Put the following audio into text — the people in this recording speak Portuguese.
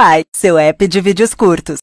Pai, seu app de vídeos curtos.